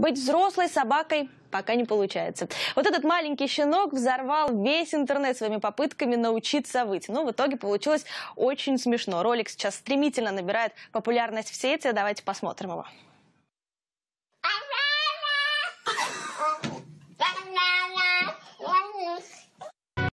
Быть взрослой собакой пока не получается. Вот этот маленький щенок взорвал весь интернет своими попытками научиться выть. Ну, в итоге получилось очень смешно. Ролик сейчас стремительно набирает популярность в сети. Давайте посмотрим его.